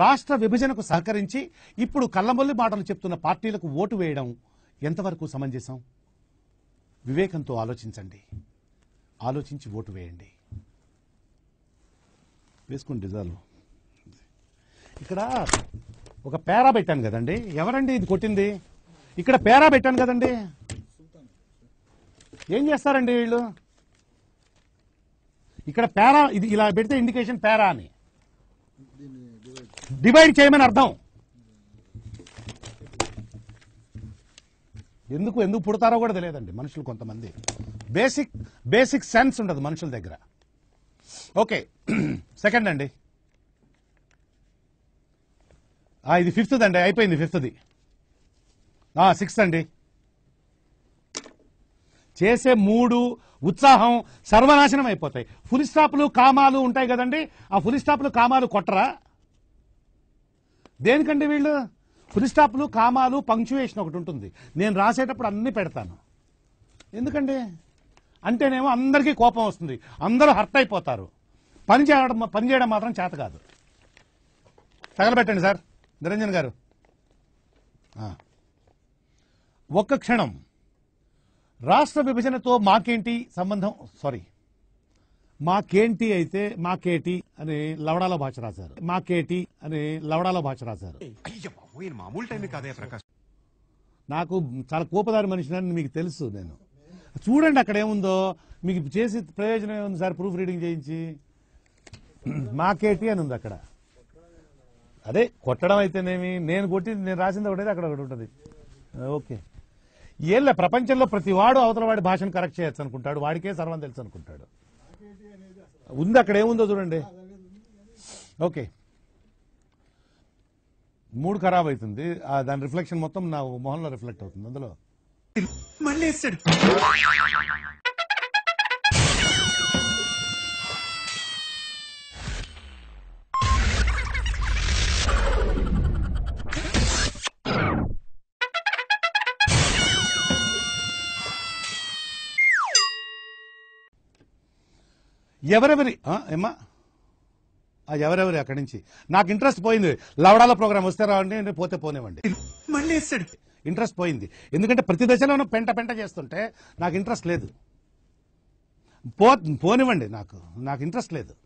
రాష్ట్ర విభజనకు సహకరించి ఇప్పుడు కళ్ళమొల్లి మాటలు చెప్తున్న పార్టీలకు ఓటు వేయడం ఎంతవరకు సమంజసం వివేకంతో ఆలోచించండి ఆలోచించి ఓటు వేయండి వేసుకోండి చాలు ఇక్కడ ఒక పేరా పెట్టాను కదండి ఎవరండి ఇది కొట్టింది ఇక్కడ పేరా పెట్టాను కదండి ఏం చేస్తారండి వీళ్ళు ఇక్కడ పేరా ఇది ఇలా పెడితే ఇండికేషన్ పేరా అని డివైడ్ చేయమని అర్థం ఎందుకు ఎందుకు పుడతారో కూడా తెలియదండి మనుషులు కొంతమంది బేసిక్ బేసిక్ సెన్స్ ఉండదు మనుషుల దగ్గర ఓకే సెకండ్ అండి ఇది ఫిఫ్త్ అండి అయిపోయింది ఫిఫ్త్ది సిక్స్త్ అండి చేసే మూడు ఉత్సాహం సర్వనాశనం అయిపోతాయి ఫుల్ స్టాప్లు కామాలు ఉంటాయి కదండి ఆ ఫుల్ స్టాప్లు కామాలు కొట్టరా దేనికండి వీళ్ళు ఫుల్ స్టాప్లు కామాలు పంక్చువేషన్ ఒకటి ఉంటుంది నేను రాసేటప్పుడు అన్నీ పెడతాను ఎందుకండి అంటేనేమో అందరికీ కోపం వస్తుంది అందరూ హర్ట్ అయిపోతారు పని చేయడం పని చేయడం మాత్రం చేత కాదు తగలబెట్టండి సార్ నిరంజన్ గారు ఒక్క క్షణం రాష్ట్ర విభజనతో మాకేంటి సంబంధం సారీ కేంటి అయితే మా కేటీ అని లవడాల భాష రాశారు కేటీ అని లవడాల భాష రాశారు నాకు చాలా కోపదారి మనిషినని మీకు తెలుసు నేను చూడండి అక్కడ ఏముందో మీకు చేసి ప్రయోజనం ఏముంది సార్ ప్రూఫ్ రీడింగ్ చేయించి మాకేటి అని ఉంది అక్కడ అదే కొట్టడం అయితేనేమి నేను కొట్టి నేను రాసింది ఒకటి అక్కడ ఒకటి ఉంటుంది ఓకే ఏళ్ళ ప్రపంచంలో ప్రతివాడు అవతల వాడి భాషను కరెక్ట్ చేయొచ్చు అనుకుంటాడు వాడికే సర్వం తెలుసు అనుకుంటాడు ఉంది అక్కడ ఏముందో చూడండి ఓకే మూడు ఖరాబ్ అవుతుంది దాని రిఫ్లెక్షన్ మొత్తం నా మొహంలో రిఫ్లెక్ట్ అవుతుంది అందులో మళ్ళీ ఎవరెవరి ఏమ్మా ఎవరెవరి అక్కడి నుంచి నాకు ఇంట్రెస్ట్ పోయింది లవడాల ప్రోగ్రామ్ వస్తే రావండి నేను పోతే పోనివ్వండి మళ్ళీ ఇంట్రెస్ట్ పోయింది ఎందుకంటే ప్రతి దశలోనూ పెంట పెంట చేస్తుంటే నాకు ఇంట్రెస్ట్ లేదు పో పోనివ్వండి నాకు నాకు ఇంట్రెస్ట్ లేదు